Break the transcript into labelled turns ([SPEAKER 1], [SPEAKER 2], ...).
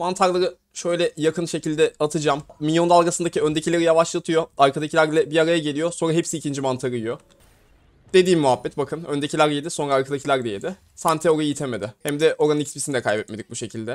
[SPEAKER 1] mantarları şöyle yakın şekilde atacağım. Minyon dalgasındaki öndekileri yavaşlatıyor. Arkadakilerle bir araya geliyor. Sonra hepsi ikinci mantarı yiyor. Dediğim muhabbet bakın. Öndekiler yedi sonra arkadakiler de yedi. Santiago'yu itemedi. Hem de oranın XP'sini de kaybetmedik bu şekilde.